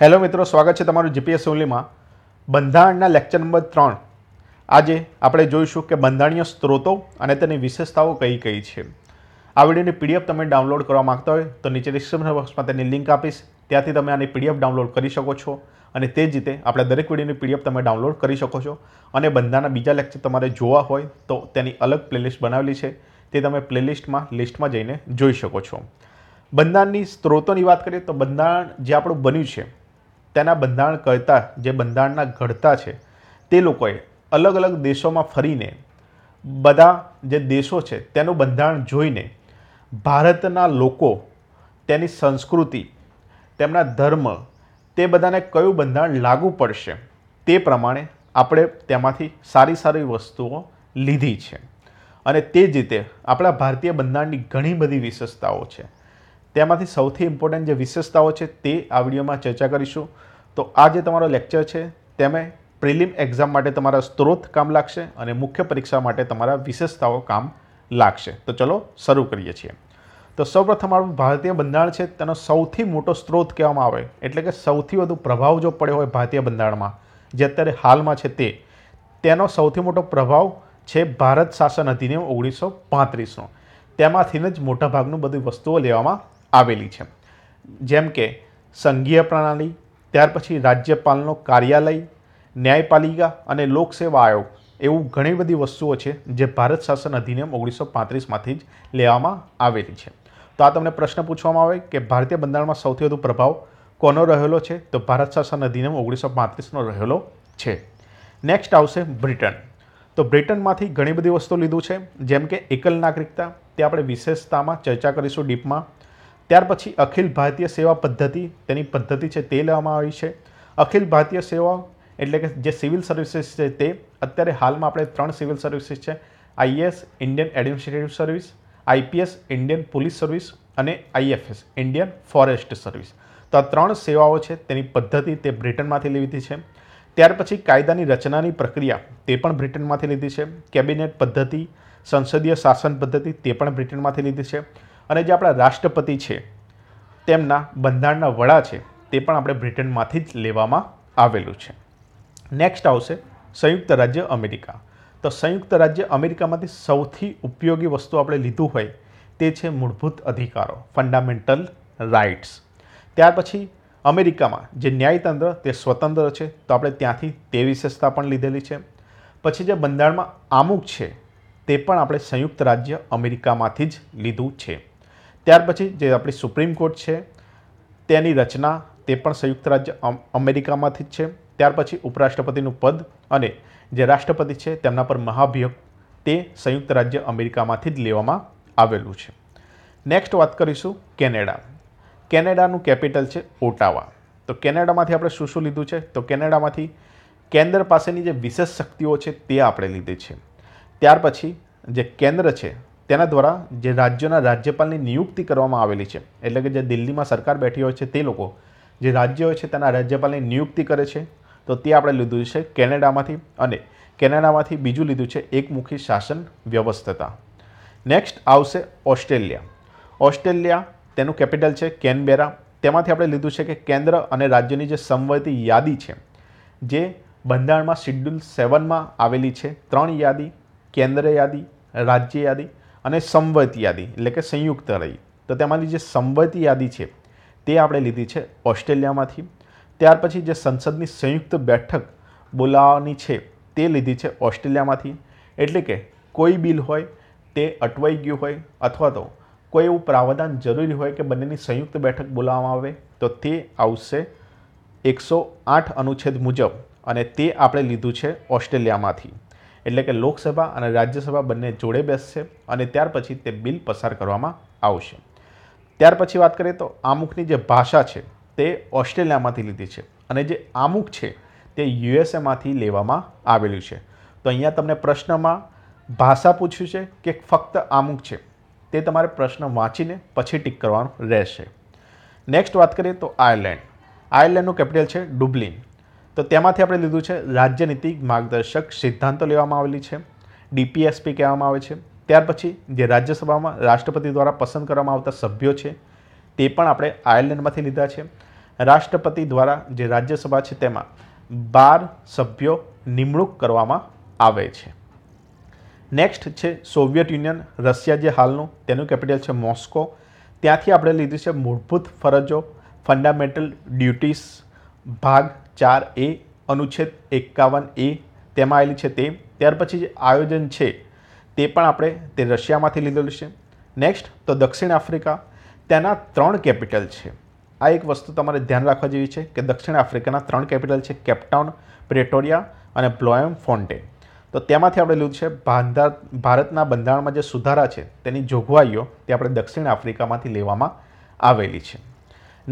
hello મિત્રો સ્વાગત છે તમારું જીપીએસ ઓનલીમાં બંધારણના લેક્ચર નંબર ત્રણ આજે આપણે જોઈશું કે બંધારણીય સ્ત્રોતો અને તેની વિશેષતાઓ કઈ કઈ છે આ વિડીયોની પીડીએફ તમે ડાઉનલોડ કરવા માગતા હોય તો નીચે ડિસ્ક્રિપ્શન બોક્સમાં તેની લિંક આપીશ ત્યાંથી તમે આની પીડીએફ ડાઉનલોડ કરી શકો છો અને તે જ રીતે આપણે દરેક વિડીયોની પીડીએફ તમે ડાઉનલોડ કરી શકો છો અને બંધારણના બીજા લેક્ચર તમારે જોવા હોય તો તેની અલગ પ્લેલિસ્ટ બનાવેલી છે તે તમે પ્લેલિસ્ટમાં લિસ્ટમાં જઈને જોઈ શકો છો બંધારણની સ્ત્રોતોની વાત કરીએ તો બંધારણ જે આપણું બન્યું છે તેના બંધારણ કરતા જે બંધારણના ઘડતા છે તે લોકોએ અલગ અલગ દેશોમાં ફરીને બધા જે દેશો છે તેનું બંધારણ જોઈને ભારતના લોકો તેની સંસ્કૃતિ તેમના ધર્મ તે બધાને કયું બંધારણ લાગુ પડશે તે પ્રમાણે આપણે તેમાંથી સારી સારી વસ્તુઓ લીધી છે અને તે જ રીતે આપણા ભારતીય બંધારણની ઘણી બધી વિશેષતાઓ છે તેમાંથી સૌથી ઇમ્પોર્ટન્ટ જે વિશેષતાઓ છે તે આ વિડીયોમાં ચર્ચા કરીશું તો આ જે તમારો લેક્ચર છે તેમે પ્રિલિમ એક્ઝામ માટે તમારા સ્ત્રોત કામ લાગશે અને મુખ્ય પરીક્ષા માટે તમારા વિશેષતાઓ કામ લાગશે તો ચલો શરૂ કરીએ છીએ તો સૌપ્રથમ આપણું ભારતીય બંધારણ છે તેનો સૌથી મોટો સ્ત્રોત કહેવામાં આવે એટલે કે સૌથી વધુ પ્રભાવ જો પડ્યો હોય ભારતીય બંધારણમાં જે અત્યારે હાલમાં છે તે તેનો સૌથી મોટો પ્રભાવ છે ભારત શાસન અધિનિયમ ઓગણીસો પાંત્રીસનો તેમાંથીને જ મોટાભાગનું બધી વસ્તુઓ લેવામાં આવેલી છે જેમ કે સંઘીય પ્રણાલી ત્યાર પછી રાજ્યપાલનો કાર્યાલય ન્યાયપાલિકા અને લોકસેવા આયોગ એવું ઘણી બધી વસ્તુઓ છે જે ભારત શાસન અધિનિયમ ઓગણીસો પાંત્રીસમાંથી જ લેવામાં આવેલી છે તો આ તમને પ્રશ્ન પૂછવામાં આવે કે ભારતીય બંધારણમાં સૌથી વધુ પ્રભાવ કોનો રહેલો છે તો ભારત શાસન અધિનિયમ ઓગણીસો પાંત્રીસનો રહેલો છે નેક્સ્ટ આવશે બ્રિટન તો બ્રિટનમાંથી ઘણી બધી વસ્તુ લીધું છે જેમ કે એકલ નાગરિકતા તે આપણે વિશેષતામાં ચર્ચા કરીશું ડીપમાં ત્યાર પછી અખિલ ભારતીય સેવા પદ્ધતિ તેની પદ્ધતિ છે તે લેવામાં આવી છે અખિલ ભારતીય સેવા એટલે કે જે સિવિલ સર્વિસીસ છે તે અત્યારે હાલમાં આપણે ત્રણ સિવિલ સર્વિસીસ છે IAS Indian administrative service IPS Indian police service અને આઈએફએસ ઇન્ડિયન ફોરેસ્ટ સર્વિસ તો આ ત્રણ સેવાઓ છે તેની પદ્ધતિ તે બ્રિટનમાંથી લીધી છે ત્યાર પછી કાયદાની રચનાની પ્રક્રિયા તે પણ બ્રિટનમાંથી લીધી છે કેબિનેટ પદ્ધતિ સંસદીય શાસન પદ્ધતિ તે પણ બ્રિટનમાંથી લીધી છે અને જે આપણા રાષ્ટ્રપતિ છે તેમના બંધારણના વડા છે તે પણ આપણે બ્રિટનમાંથી જ લેવામાં આવેલું છે નેક્સ્ટ આવશે સંયુક્ત રાજ્ય અમેરિકા તો સંયુક્ત રાજ્ય અમેરિકામાંથી સૌથી ઉપયોગી વસ્તુ આપણે લીધું હોય તે છે મૂળભૂત અધિકારો ફંડામેન્ટલ રાઇટ્સ ત્યાર પછી અમેરિકામાં જે ન્યાયતંત્ર તે સ્વતંત્ર છે તો આપણે ત્યાંથી તે વિશેષતા પણ લીધેલી છે પછી જે બંધારણમાં આમુક છે તે પણ આપણે સંયુક્ત રાજ્ય અમેરિકામાંથી જ લીધું છે ત્યાર પછી જે આપણી સુપ્રીમ કોર્ટ છે તેની રચના તે પણ સંયુક્ત રાજ્ય અમેરિકામાંથી જ છે ત્યાર પછી ઉપરાષ્ટ્રપતિનું પદ અને જે રાષ્ટ્રપતિ છે તેમના પર મહાભિયોગ તે સંયુક્ત રાજ્ય અમેરિકામાંથી જ લેવામાં આવેલું છે નેક્સ્ટ વાત કરીશું કેનેડા કેનેડાનું કેપિટલ છે ઓટાવા તો કેનેડામાંથી આપણે શું શું લીધું છે તો કેનેડામાંથી કેન્દ્ર પાસેની જે વિશેષ શક્તિઓ છે તે આપણે લીધી છે ત્યાર પછી જે કેન્દ્ર છે તેના દ્વારા જે રાજ્યના રાજ્યપાલની નિયુક્તિ કરવામાં આવેલી છે એટલે કે જે દિલ્હીમાં સરકાર બેઠી હોય છે તે લોકો જે રાજ્ય હોય છે તેના રાજ્યપાલની નિયુક્તિ કરે છે તો તે આપણે લીધું છે કેનેડામાંથી અને કેનેડામાંથી બીજું લીધું છે એકમુખી શાસન વ્યવસ્થતા નેક્સ્ટ આવશે ઓસ્ટ્રેલિયા ઓસ્ટ્રેલિયા તેનું કેપિટલ છે કેનબેરા તેમાંથી આપણે લીધું છે કે કેન્દ્ર અને રાજ્યની જે સંવર્તી યાદી છે જે બંધારણમાં શિડ્યુલ સેવનમાં આવેલી છે ત્રણ યાદી કેન્દ્ર યાદી રાજ્ય યાદી અને સંવત યાદી એટલે કે સંયુક્ત રહી તો તેમાંની જે સંવત યાદી છે તે આપણે લીધી છે ઓસ્ટ્રેલિયામાંથી ત્યાર પછી જે સંસદની સંયુક્ત બેઠક બોલાવવાની છે તે લીધી છે ઓસ્ટ્રેલિયામાંથી એટલે કે કોઈ બિલ હોય તે અટવાઈ ગયું હોય અથવા તો કોઈ એવું પ્રાવધાન જરૂરી હોય કે બંનેની સંયુક્ત બેઠક બોલાવવામાં આવે તો તે આવશે એકસો આઠ અનુચ્છેદ મુજબ અને તે આપણે લીધું છે ઓસ્ટ્રેલિયામાંથી એટલે કે લોકસભા અને રાજ્યસભા બંને જોડે બેસશે અને ત્યાર પછી તે બિલ પસાર કરવામાં આવશે ત્યાર પછી વાત કરીએ તો આમુખની જે ભાષા છે તે ઓસ્ટ્રેલિયામાંથી લીધી છે અને જે આમુખ છે તે યુએસએમાંથી લેવામાં આવેલું છે તો અહીંયા તમને પ્રશ્નમાં ભાષા પૂછ્યું છે કે ફક્ત આમુખ છે તે તમારે પ્રશ્ન વાંચીને પછી ટીક કરવાનો રહેશે નેક્સ્ટ વાત કરીએ તો આયર્લેન્ડ આયર્લેન્ડનું કેપિટલ છે ડુબ્લિન તો તેમાંથી આપણે લીધું છે રાજ્યનીતિ માર્ગદર્શક સિદ્ધાંતો લેવામાં આવેલી છે ડીપીએસપી કહેવામાં આવે છે ત્યાર પછી જે રાજ્યસભામાં રાષ્ટ્રપતિ દ્વારા પસંદ કરવામાં આવતા સભ્યો છે તે પણ આપણે આયર્લેન્ડમાંથી લીધા છે રાષ્ટ્રપતિ દ્વારા જે રાજ્યસભા છે તેમાં બાર સભ્યો નિમણૂક કરવામાં આવે છે નેક્સ્ટ છે સોવિયત યુનિયન રશિયા જે હાલનું તેનું કેપિટલ છે મોસ્કો ત્યાંથી આપણે લીધું છે મૂળભૂત ફરજો ફંડામેન્ટલ ડ્યુટીસ ભાગ ચાર એ અનુચ્છેદ એકાવન એ તેમાં આવેલી છે તે ત્યાર પછી જે આયોજન છે તે પણ આપણે તે રશિયામાંથી લીધેલું છે નેક્સ્ટ તો દક્ષિણ આફ્રિકા તેના ત્રણ કેપિટલ છે આ એક વસ્તુ તમારે ધ્યાન રાખવા જેવી છે કે દક્ષિણ આફ્રિકાના ત્રણ કેપિટલ છે કેપટાઉન પ્રેટોરિયા અને બ્લોયમ ફોન્ટે તો તેમાંથી આપણે લીધું છે બાંધા ભારતના બંધારણમાં જે સુધારા છે તેની જોગવાઈઓ તે આપણે દક્ષિણ આફ્રિકામાંથી લેવામાં આવેલી છે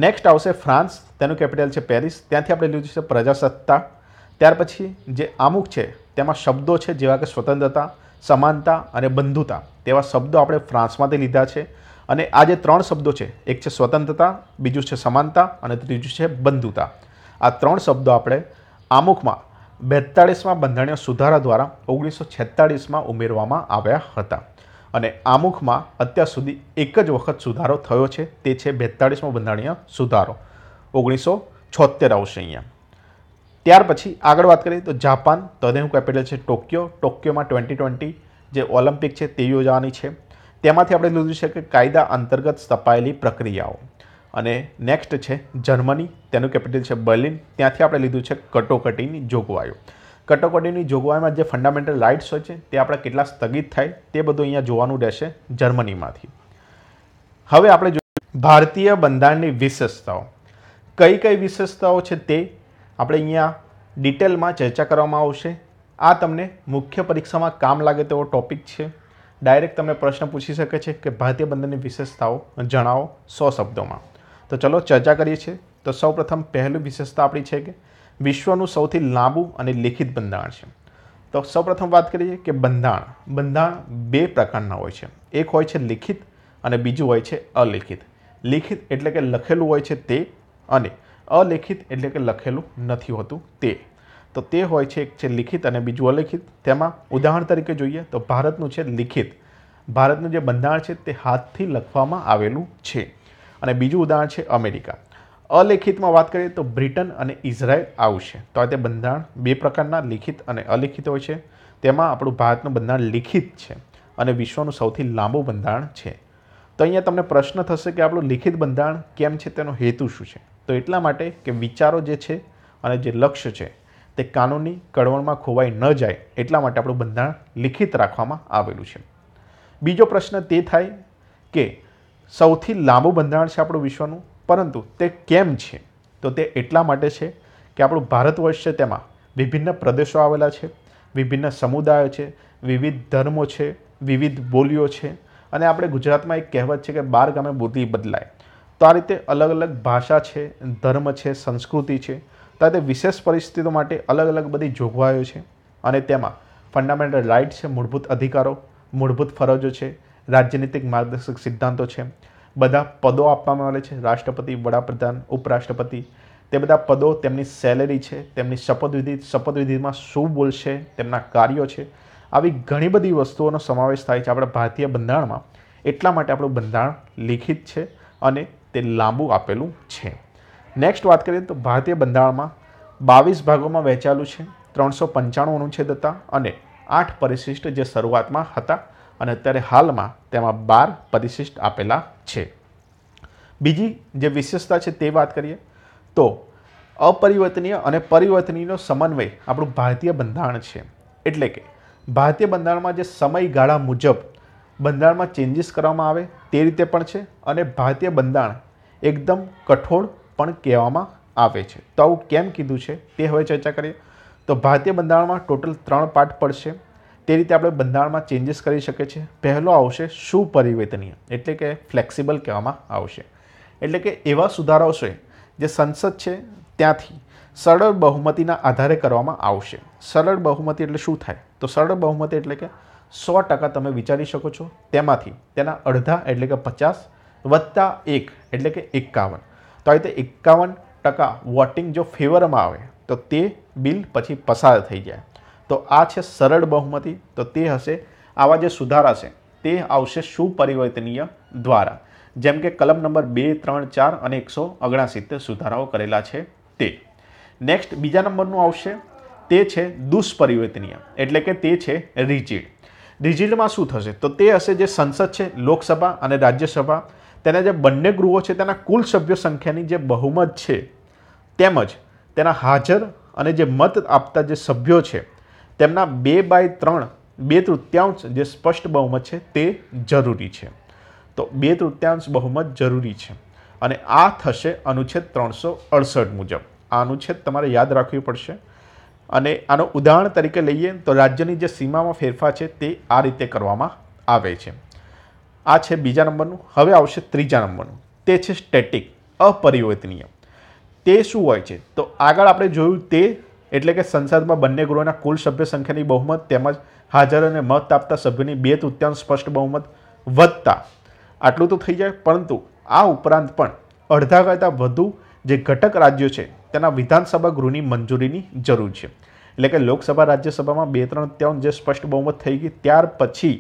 નેક્સ્ટ આવશે ફ્રાન્સ તેનું કેપિટલ છે પેરિસ ત્યાંથી આપણે લીધું છે પ્રજાસત્તા ત્યાર પછી જે અમુક છે તેમાં શબ્દો છે જેવા કે સ્વતંત્રતા સમાનતા અને બંધુતા તેવા શબ્દો આપણે ફ્રાન્સમાંથી લીધા છે અને આ જે ત્રણ શબ્દો છે એક છે સ્વતંત્રતા બીજું છે સમાનતા અને ત્રીજું છે બંધુતા આ ત્રણ શબ્દો આપણે આમુખમાં બેતાળીસમાં બંધારણીય સુધારા દ્વારા ઓગણીસો છેતાળીસમાં ઉમેરવામાં આવ્યા હતા અને આમુખમાં અત્યાર સુધી એક જ વખત સુધારો થયો છે તે છે બેતાળીસમો બંધારણીય સુધારો ઓગણીસો છોતેર આવશે અહીંયા ત્યાર પછી આગળ વાત કરીએ તો જાપાન તદેહું કેપિટલ છે ટોક્યો ટોક્યોમાં ટ્વેન્ટી ટ્વેન્ટી જે ઓલિમ્પિક છે તે યોજવાની છે તેમાંથી આપણે લીધું છે કે કાયદા અંતર્ગત સ્થપાયેલી પ્રક્રિયાઓ અને નેક્સ્ટ છે જર્મની તેનું કેપિટલ છે બર્લિન ત્યાંથી આપણે લીધું છે કટોકટીની જોગવાઈઓ કટોકટીની જોગવાઈમાં જે ફંડામેન્ટલ રાઇટ્સ હોય છે તે આપણા કેટલા સ્થગિત થાય તે બધું અહીંયા જોવાનું રહેશે જર્મનીમાંથી હવે આપણે જોઈએ ભારતીય બંધારણની વિશેષતાઓ કઈ કઈ વિશેષતાઓ છે તે આપણે અહીંયા ડિટેલમાં ચર્ચા કરવામાં આવશે આ તમને મુખ્ય પરીક્ષામાં કામ લાગે તેવો ટોપિક છે ડાયરેક્ટ તમને પ્રશ્ન પૂછી શકે છે કે ભારતીય બંધારણની વિશેષતાઓ જણાવો સો શબ્દોમાં તો ચલો ચર્ચા કરીએ છીએ તો સૌપ્રથમ પહેલું વિશેષતા આપણી છે કે વિશ્વનું સૌથી લાંબું અને લિખિત બંધારણ છે તો સૌપ્રથમ વાત કરીએ કે બંધારણ બંધારણ બે પ્રકારના હોય છે એક હોય છે લિખિત અને બીજું હોય છે અલિખિત લિખિત એટલે કે લખેલું હોય છે તે અને અલિખિત એટલે કે લખેલું નથી હોતું તે તો તે હોય છે એક છે લિખિત અને બીજું અલેખિત તેમાં ઉદાહરણ તરીકે જોઈએ તો ભારતનું છે લિખિત ભારતનું જે બંધારણ છે તે હાથથી લખવામાં આવેલું છે અને બીજું ઉદાહરણ છે અમેરિકા અલેખિતમાં વાત કરીએ તો બ્રિટન અને ઇઝરાયલ આવશે તો આ તે બંધારણ બે પ્રકારના લિખિત અને અલિખિત હોય છે તેમાં આપણું ભારતનું બંધારણ લિખિત છે અને વિશ્વનું સૌથી લાંબુ બંધારણ છે તો અહીંયા તમને પ્રશ્ન થશે કે આપણું લિખિત બંધારણ કેમ છે તેનો હેતુ શું છે તો એટલા માટે કે વિચારો જે છે અને જે લક્ષ્ય છે તે કાનૂની કડવણમાં ખોવાઈ ન જાય એટલા માટે આપણું બંધારણ લિખિત રાખવામાં આવેલું છે બીજો પ્રશ્ન તે થાય કે સૌથી લાંબુ બંધારણ છે આપણું વિશ્વનું પરંતુ તે કેમ છે તો તે એટલા માટે છે કે આપણું ભારત વર્ષ છે તેમાં વિભિન્ન પ્રદેશો આવેલા છે વિભિન્ન સમુદાયો છે વિવિધ ધર્મો છે વિવિધ બોલીઓ છે અને આપણે ગુજરાતમાં એક કહેવત છે કે બાર ગામે બોલી બદલાય તો આ રીતે અલગ અલગ ભાષા છે ધર્મ છે સંસ્કૃતિ છે તો તે વિશેષ પરિસ્થિતિઓ માટે અલગ અલગ બધી જોગવાઈઓ છે અને તેમાં ફંડામેન્ટલ રાઇટ છે મૂળભૂત અધિકારો મૂળભૂત ફરજો છે રાજનીતિક માર્ગદર્શક સિદ્ધાંતો છે બધા પદો આપવામાં આવે છે રાષ્ટ્રપતિ વડાપ્રધાન ઉપરાષ્ટ્રપતિ તે બધા પદો તેમની સેલેરી છે તેમની શપથવિધિ શપથવિધિમાં શું બોલશે તેમના કાર્યો છે આવી ઘણી બધી વસ્તુઓનો સમાવેશ થાય છે આપણા ભારતીય બંધારણમાં એટલા માટે આપણું બંધારણ લિખિત છે અને તે લાંબુ આપેલું છે નેક્સ્ટ વાત કરીએ તો ભારતીય બંધારણમાં બાવીસ ભાગોમાં વહેંચાયેલું છે ત્રણસો પંચાણું અનુચ્છેદ હતા અને આઠ પરિશિષ્ટ જે શરૂઆતમાં હતા અને અત્યારે હાલમાં તેમાં બાર પરિશિષ્ટ આપેલા છે બીજી જે વિશેષતા છે તે વાત કરીએ તો અપરિવર્તનીય અને પરિવર્તનીયનો સમન્વય આપણું ભારતીય બંધારણ છે એટલે કે ભારતીય બંધારણમાં જે સમયગાળા મુજબ બંધારણમાં ચેન્જીસ કરવામાં આવે તે રીતે પણ છે અને ભારતીય બંધારણ એકદમ કઠોળ પણ કહેવામાં આવે છે તો આવું કેમ કીધું છે તે હવે ચર્ચા કરીએ તો ભારતીય બંધારણમાં ટોટલ ત્રણ પાઠ પડશે તે રીતે આપણે બંધારણમાં ચેન્જીસ કરી શકીએ છીએ પહેલો આવશે સુપરિવેતનીય એટલે કે ફ્લેક્સિબલ કહેવામાં આવશે એટલે કે એવા સુધારાઓ છે જે સંસદ છે ત્યાંથી સરળ બહુમતીના આધારે કરવામાં આવશે સરળ બહુમતી એટલે શું થાય તો સરળ બહુમતી એટલે કે સો ટકા તમે વિચારી શકો છો તેમાંથી તેના અડધા એટલે કે પચાસ વત્તા એક એટલે કે એકાવન તો આ રીતે એકાવન ટકા વોટિંગ જો ફેવરમાં આવે તો તે બિલ પછી પસાર થઈ જાય તો આ છે સરળ બહુમતી તો તે હશે આવા જે સુધારા છે તે આવશે સુપરિવર્તનીય દ્વારા જેમ કે કલમ નંબર બે ત્રણ ચાર અને એકસો ઓગણસિત્તેર સુધારાઓ કરેલા છે તે નેક્સ્ટ બીજા નંબરનું આવશે તે છે દુષ્પરિવર્તનીય એટલે કે તે છે રિજિડ રિજિડમાં શું થશે તો તે હશે જે સંસદ છે લોકસભા અને રાજ્યસભા તેના જે બંને ગૃહો છે તેના કુલ સભ્ય સંખ્યાની જે બહુમત છે તેમજ તેના હાજર અને જે મત આપતા જે સભ્યો છે તેમના બે બાય ત્રણ બે તૃત્યાંશ જે સ્પષ્ટ બહુમત છે તે જરૂરી છે તો બે તૃત્યાંશ બહુમત જરૂરી છે અને આ થશે અનુચ્છેદ ત્રણસો અડસઠ મુજબ આ અનુચ્છેદ તમારે યાદ રાખવી પડશે અને આનું ઉદાહરણ તરીકે લઈએ તો રાજ્યની જે સીમામાં ફેરફાર છે તે આ રીતે કરવામાં આવે છે આ છે બીજા નંબરનું હવે આવશે ત્રીજા નંબરનું તે છે સ્ટેટિક અપરિવર્તનીય તે શું હોય છે તો આગળ આપણે જોયું તે એટલે કે સંસદમાં બંને ગૃહોના કુલ સભ્ય સંખ્યાની બહુમત તેમજ હાજર અને મત આપતા સભ્યની બે તૃત્યાંશ સ્પષ્ટ બહુમત વધતા આટલું તો થઈ જાય પરંતુ આ ઉપરાંત પણ અડધા કરતાં વધુ જે ઘટક રાજ્યો છે તેના વિધાનસભા ગૃહની મંજૂરીની જરૂર છે એટલે કે લોકસભા રાજ્યસભામાં બે ત્રણ ત્રણ જે સ્પષ્ટ બહુમત થઈ ગઈ ત્યાર પછી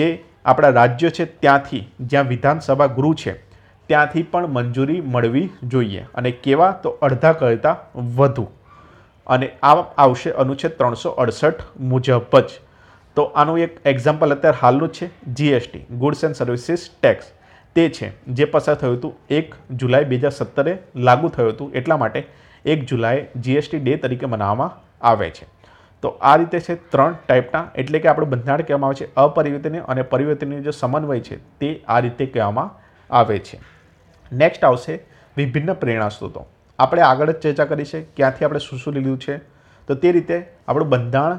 જે આપણા રાજ્યો છે ત્યાંથી જ્યાં વિધાનસભા ગૃહ છે ત્યાંથી પણ મંજૂરી મળવી જોઈએ અને કેવા તો અડધા કરતાં વધુ અને આ આવશે અનુચ્છેદ ત્રણસો અડસઠ મુજબ જ તો આનું એક એક્ઝામ્પલ અત્યારે હાલનું છે GST goods and services tax તે છે જે પસાર થયું હતું એક જુલાઈ બે હજાર સત્તરે લાગુ થયું હતું એટલા માટે એક જુલાઈ જીએસટી ડે તરીકે મનાવવામાં આવે છે તો આ રીતે છે ત્રણ ટાઈપના એટલે કે આપણે બંધારણ કહેવામાં આવે છે અપરિવર્તનીય અને પરિવર્તનીય જે સમન્વય છે તે આ રીતે કહેવામાં આવે છે નેક્સ્ટ આવશે વિભિન્ન પ્રેરણા સ્ત્રોતો આપણે આગળ જ ચર્ચા કરી છે ક્યાંથી આપણે શું શું લીધું છે તો તે રીતે આપણું બંધારણ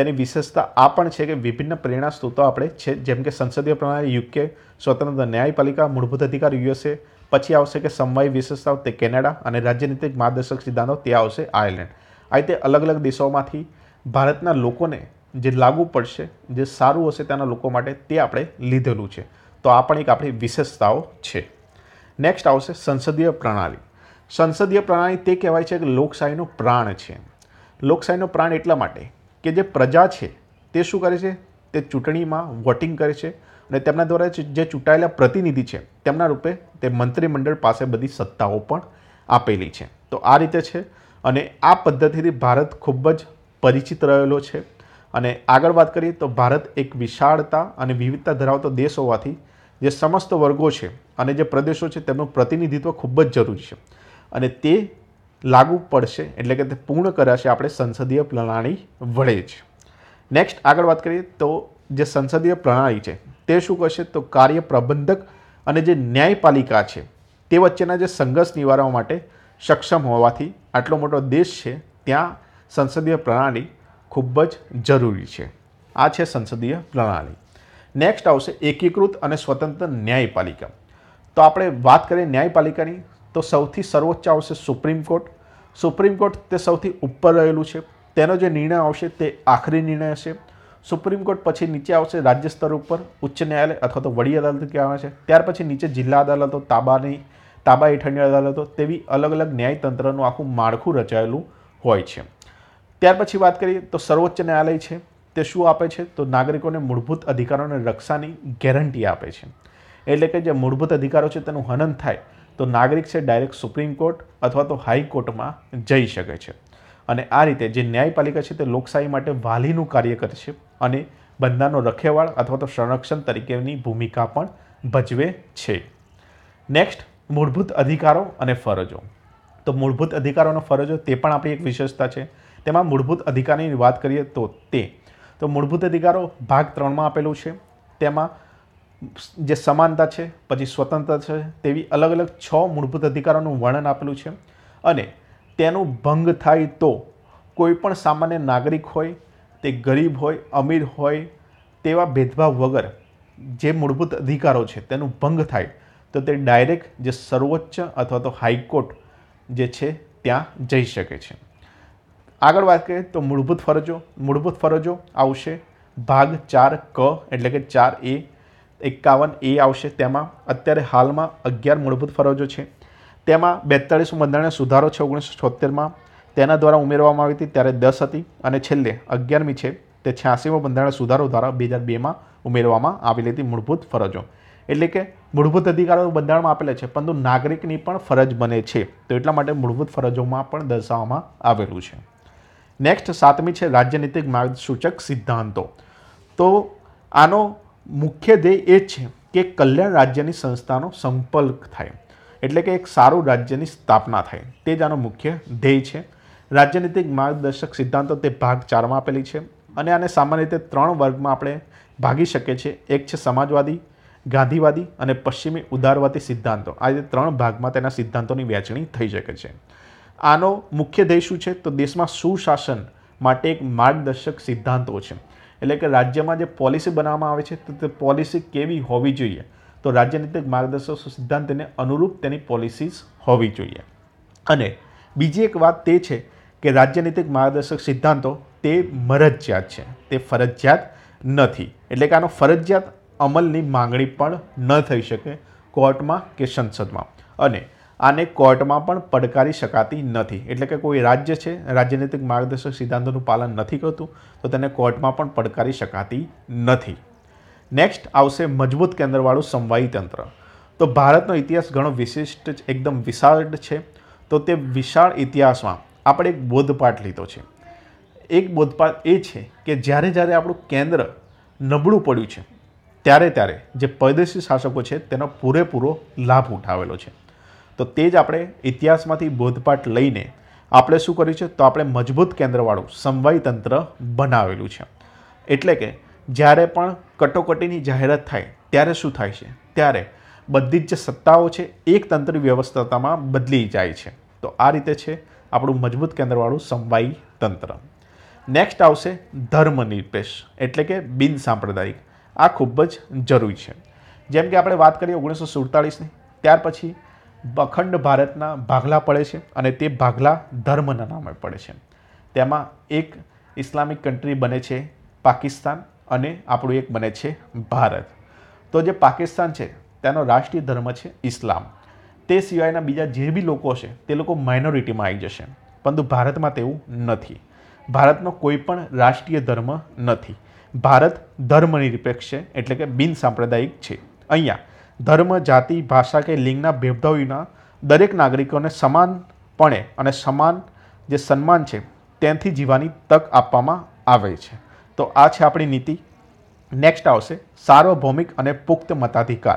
તેની વિશેષતા આ પણ છે કે વિભિન્ન પ્રેરણા સ્ત્રોતો આપણે છે જેમ કે સંસદીય પ્રણાલી યુકે સ્વતંત્ર ન્યાયપાલિકા મૂળભૂત અધિકાર યુએસએ પછી આવશે કે સમવાય વિશેષતાઓ તે કેનેડા અને રાજ્યનીતિક માર્ગદર્શક સિદ્ધાંતો તે આવશે આયર્લેન્ડ આ રીતે અલગ અલગ દેશોમાંથી ભારતના લોકોને જે લાગુ પડશે જે સારું હશે ત્યાંના લોકો માટે તે આપણે લીધેલું છે તો આ પણ એક આપણી વિશેષતાઓ છે નેક્સ્ટ આવશે સંસદીય પ્રણાલી સંસદીય પ્રણાલી તે કહેવાય છે કે લોકશાહીનો પ્રાણ છે લોકશાહીનો પ્રાણ એટલા માટે કે જે પ્રજા છે તે શું કરે છે તે ચૂંટણીમાં વોટિંગ કરે છે અને તેમના દ્વારા જે ચૂંટાયેલા પ્રતિનિધિ છે તેમના રૂપે તે મંત્રીમંડળ પાસે બધી સત્તાઓ પણ આપેલી છે તો આ રીતે છે અને આ પદ્ધતિથી ભારત ખૂબ જ પરિચિત રહેલો છે અને આગળ વાત કરીએ તો ભારત એક વિશાળતા અને વિવિધતા ધરાવતો દેશ હોવાથી જે સમસ્ત વર્ગો છે અને જે પ્રદેશો છે તેમનું પ્રતિનિધિત્વ ખૂબ જ જરૂરી છે અને તે લાગુ પડશે એટલે કે તે પૂર્ણ કરાશે આપણે સંસદીય પ્રણાલી વડે જ નેક્સ્ટ આગળ વાત કરીએ તો જે સંસદીય પ્રણાલી છે તે શું કરશે તો કાર્ય પ્રબંધક અને જે ન્યાયપાલિકા છે તે વચ્ચેના જે સંઘર્ષ નિવારવા માટે સક્ષમ હોવાથી આટલો મોટો દેશ છે ત્યાં સંસદીય પ્રણાલી ખૂબ જ જરૂરી છે આ છે સંસદીય પ્રણાલી નેક્સ્ટ આવશે એકીકૃત અને સ્વતંત્ર ન્યાયપાલિકા તો આપણે વાત કરીએ ન્યાયપાલિકાની તો સૌથી સર્વોચ્ચ આવશે સુપ્રીમ કોર્ટ સુપ્રીમ કોર્ટ તે સૌથી ઉપર રહેલું છે તેનો જે નિર્ણય આવશે તે આખરી નિર્ણય હશે સુપ્રીમ કોર્ટ પછી નીચે આવશે રાજ્ય સ્તર ઉપર ઉચ્ચ ન્યાયાલય અથવા તો વડી અદાલત કહેવામાં છે ત્યાર પછી નીચે જિલ્લા અદાલતો તાબાની તાબા હેઠળની અદાલતો તેવી અલગ અલગ ન્યાયતંત્રનું આખું માળખું રચાયેલું હોય છે ત્યાર પછી વાત કરીએ તો સર્વોચ્ચ ન્યાયાલય છે તે શું આપે છે તો નાગરિકોને મૂળભૂત અધિકારોને રક્ષાની ગેરંટી આપે છે એટલે કે જે મૂળભૂત અધિકારો છે તેનું હનન થાય તો નાગરિક છે ડાયરેક્ટ સુપ્રીમ કોર્ટ અથવા તો હાઈકોર્ટમાં જઈ શકે છે અને આ રીતે જે ન્યાયપાલિકા છે તે લોકશાહી માટે વાલીનું કાર્ય કરે છે અને બંધારણનો રખેવાળ અથવા તો સંરક્ષણ તરીકેની ભૂમિકા પણ ભજવે છે નેક્સ્ટ મૂળભૂત અધિકારો અને ફરજો તો મૂળભૂત અધિકારો અને ફરજો તે પણ આપણી એક વિશેષતા છે તેમાં મૂળભૂત અધિકારની વાત કરીએ તો તે તો મૂળભૂત અધિકારો ભાગ ત્રણમાં આપેલું છે તેમાં જે સમાનતા છે પછી સ્વતંત્રતા છે તેવી અલગ અલગ છ મૂળભૂત અધિકારોનું વર્ણન આપેલું છે અને તેનો ભંગ થાય તો કોઈ પણ સામાન્ય નાગરિક હોય તે ગરીબ હોય અમીર હોય તેવા ભેદભાવ વગર જે મૂળભૂત અધિકારો છે તેનો ભંગ થાય તો તે ડાયરેક્ટ જે સર્વોચ્ચ અથવા તો હાઈકોર્ટ જે છે ત્યાં જઈ શકે છે આગળ વાત કરીએ તો મૂળભૂત ફરજો મૂળભૂત ફરજો આવશે ભાગ ચાર ક એટલે કે ચાર એ એકાવન એ આવશે તેમાં અત્યારે હાલમાં અગિયાર મૂળભૂત ફરજો છે તેમાં બેતાળીસ બંધારણીય સુધારો છે ઓગણીસો છોતેરમાં તેના દ્વારા ઉમેરવામાં આવી હતી ત્યારે દસ હતી અને છેલ્લે અગિયારમી છે તે છ્યાસીમાં બંધારણીય સુધારો દ્વારા બે હજાર બેમાં ઉમેરવામાં આવેલી હતી મૂળભૂત ફરજો એટલે કે મૂળભૂત અધિકારો બંધારણમાં આપેલા છે પરંતુ નાગરિકની પણ ફરજ બને છે તો એટલા માટે મૂળભૂત ફરજોમાં પણ દર્શાવવામાં આવેલું છે નેક્સ્ટ સાતમી છે રાજ્યનીતિક માર્ગસૂચક સિદ્ધાંતો તો આનો મુખ્ય ધ્યેય એ છે કે કલ્યાણ રાજ્યની સંસ્થાનો સંપર્ક થાય એટલે કે એક સારું રાજ્યની સ્થાપના થાય તે જ આનો મુખ્ય ધ્યેય છે રાજ્યનીતિક માર્ગદર્શક સિદ્ધાંતો તે ભાગ ચારમાં આપેલી છે અને આને સામાન્ય રીતે ત્રણ વર્ગમાં આપણે ભાગી શકે છે એક છે સમાજવાદી ગાંધીવાદી અને પશ્ચિમી ઉદારવાદી સિદ્ધાંતો આ રીતે ત્રણ ભાગમાં તેના સિદ્ધાંતોની વહેંચણી થઈ શકે છે આનો મુખ્ય ધ્યેય શું છે તો દેશમાં સુશાસન માટે એક માર્ગદર્શક સિદ્ધાંતો છે એટલે કે રાજ્યમાં જે પોલિસી બનાવવામાં આવે છે તો તે પોલિસી કેવી હોવી જોઈએ તો રાજ્યનીતિક માર્ગદર્શક સિદ્ધાંતને અનુરૂપ તેની પોલિસીસ હોવી જોઈએ અને બીજી એક વાત તે છે કે રાજ્યનીતિક માર્ગદર્શક સિદ્ધાંતો તે મરજિયાત છે તે ફરજિયાત નથી એટલે કે આનો ફરજિયાત અમલની માંગણી પણ ન થઈ શકે કોર્ટમાં કે સંસદમાં અને આને કોર્ટમાં પણ પડકારી શકાતી નથી એટલે કે કોઈ રાજ્ય છે રાજનૈતિક માર્ગદર્શક સિદ્ધાંતોનું પાલન નથી કરતું તો તેને કોર્ટમાં પણ પડકારી શકાતી નથી નેક્સ્ટ આવશે મજબૂત કેન્દ્રવાળું સમવાયી તંત્ર તો ભારતનો ઇતિહાસ ઘણો વિશિષ્ટ એકદમ વિશાળ છે તો તે વિશાળ ઇતિહાસમાં આપણે એક બોધપાઠ લીધો છે એક બોધપાઠ એ છે કે જ્યારે જ્યારે આપણું કેન્દ્ર નબળું પડ્યું છે ત્યારે ત્યારે જે પરદેશી શાસકો છે તેનો પૂરેપૂરો લાભ ઉઠાવેલો છે તો તે જ આપણે ઇતિહાસમાંથી બોધપાઠ લઈને આપણે શું કર્યું છે તો આપણે મજબૂત કેન્દ્રવાળું સમવાય તંત્ર બનાવેલું છે એટલે કે જ્યારે પણ કટોકટીની જાહેરાત થાય ત્યારે શું થાય છે ત્યારે બધી જ જે સત્તાઓ છે એક તંત્ર વ્યવસ્થામાં બદલી જાય છે તો આ રીતે છે આપણું મજબૂત કેન્દ્રવાળું સમવાય તંત્ર નેક્સ્ટ આવશે ધર્મનિરપેક્ષ એટલે કે બિનસાંપ્રદાયિક આ ખૂબ જ જરૂરી છે જેમ કે આપણે વાત કરીએ ઓગણીસો સુડતાળીસની ત્યાર પછી અખંડ ભારતના ભાગલા પડે છે અને તે ભાગલા ધર્મના નામે પડે છે તેમાં એક ઇસ્લામિક કન્ટ્રી બને છે પાકિસ્તાન અને આપણું એક બને છે ભારત તો જે પાકિસ્તાન છે તેનો રાષ્ટ્રીય ધર્મ છે ઇસ્લામ તે સિવાયના બીજા જે બી લોકો છે તે લોકો માઇનોરિટીમાં આવી જશે પરંતુ ભારતમાં તેવું નથી ભારતનો કોઈ પણ રાષ્ટ્રીય ધર્મ નથી ભારત ધર્મનિરપેક્ષ છે એટલે કે બિનસાંપ્રદાયિક છે અહીંયા ધર્મ જાતિ ભાષા કે લિંગના ભેદભાવ વિના દરેક નાગરિકોને સમાનપણે અને સમાન જે સન્માન છે તેથી જીવવાની તક આપવામાં આવે છે તો આ છે આપણી નીતિ નેક્સ્ટ આવશે સાર્વભૌમિક અને પુખ્ત મતાધિકાર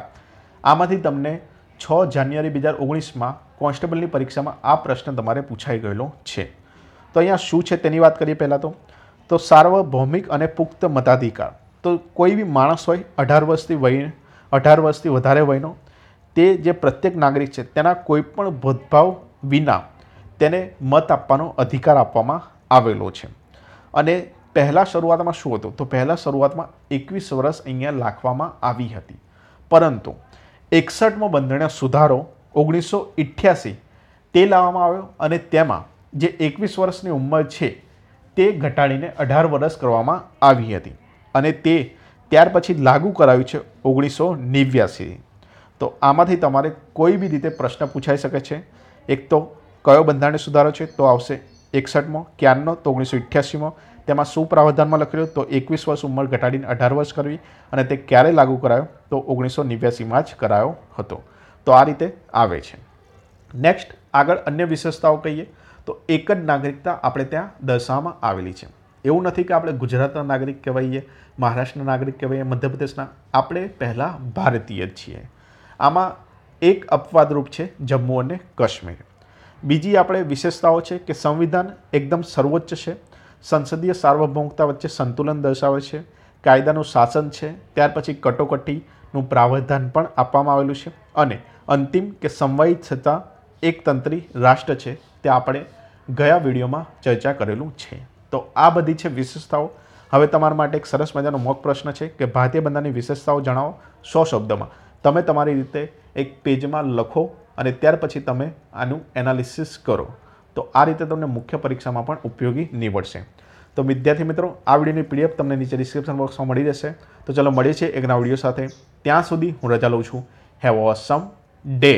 આમાંથી તમને છ જાન્યુઆરી બે હજાર ઓગણીસમાં કોન્સ્ટેબલની પરીક્ષામાં આ પ્રશ્ન તમારે પૂછાઈ ગયેલો છે તો અહીંયા શું છે તેની વાત કરીએ પહેલાં તો તો સાર્વભૌમિક અને પુખ્ત મતાધિકાર તો કોઈ બી માણસ હોય અઢાર વર્ષથી વય અઢાર વર્ષથી વધારે વયનો તે જે પ્રત્યેક નાગરિક છે તેના કોઈપણ ભેદભાવ વિના તેને મત આપવાનો અધિકાર આપવામાં આવેલો છે અને પહેલાં શરૂઆતમાં શું હતું તો પહેલાં શરૂઆતમાં એકવીસ વર્ષ અહીંયા લાખવામાં આવી હતી પરંતુ એકસઠમો બંધારણીય સુધારો ઓગણીસો ઇઠ્યાસી તે લાવવામાં આવ્યો અને તેમાં જે એકવીસ વર્ષની ઉંમર છે તે ઘટાડીને અઢાર વર્ષ કરવામાં આવી હતી અને તે ત્યાર પછી લાગુ કરાવ્યું છે ઓગણીસો નેવ્યાસી તો આમાંથી તમારે કોઈ બી રીતે પ્રશ્ન પૂછાઈ શકે છે એક તો કયો બંધારણીય સુધારો છે તો આવશે એકસઠમો ક્યારનો તો ઓગણીસો અઠ્યાસીમાં તેમાં શું પ્રાવધાનમાં લખેલું તો એકવીસ વર્ષ ઉંમર ઘટાડીને અઢાર વર્ષ કરવી અને તે ક્યારે લાગુ કરાયો તો ઓગણીસો નેવ્યાસીમાં જ કરાયો હતો તો આ રીતે આવે છે નેક્સ્ટ આગળ અન્ય વિશેષતાઓ કહીએ તો એક જ નાગરિકતા આપણે ત્યાં દર્શાવવામાં આવેલી છે એવું નથી કે આપણે ગુજરાતના નાગરિક કહેવાઈએ મહારાષ્ટ્રના નાગરિક કહેવાઈએ મધ્યપ્રદેશના આપણે પહેલાં ભારતીય જ છીએ આમાં એક અપવાદરૂપ છે જમ્મુ અને કાશ્મીર બીજી આપણે વિશેષતાઓ છે કે સંવિધાન એકદમ સર્વોચ્ચ છે સંસદીય સાર્વભૌમતા વચ્ચે સંતુલન દર્શાવે છે કાયદાનું શાસન છે ત્યાર પછી કટોકટીનું પ્રાવધાન પણ આપવામાં આવેલું છે અને અંતિમ કે સમવાયી થતાં એકતંત્રી રાષ્ટ્ર છે તે આપણે ગયા વિડીયોમાં ચર્ચા કરેલું છે તો આ બધી છે વિશેષતાઓ હવે તમારા માટે એક સરસ મજાનો મોક પ્રશ્ન છે કે ભારતીય બંધારણની વિશેષતાઓ જણાવો સો શબ્દમાં તમે તમારી રીતે એક પેજમાં લખો અને ત્યાર પછી તમે આનું એનાલિસિસ કરો તો આ રીતે તમને મુખ્ય પરીક્ષામાં પણ ઉપયોગી નીવડશે તો વિદ્યાર્થી મિત્રો આ વિડીયોની પીડીએફ તમને નીચે ડિસ્ક્રિપ્શન બોક્સમાં મળી જશે તો ચાલો મળીએ છીએ એકના નવા વિડીયો સાથે ત્યાં સુધી હું રજા લઉં છું હેવ અ સમ ડે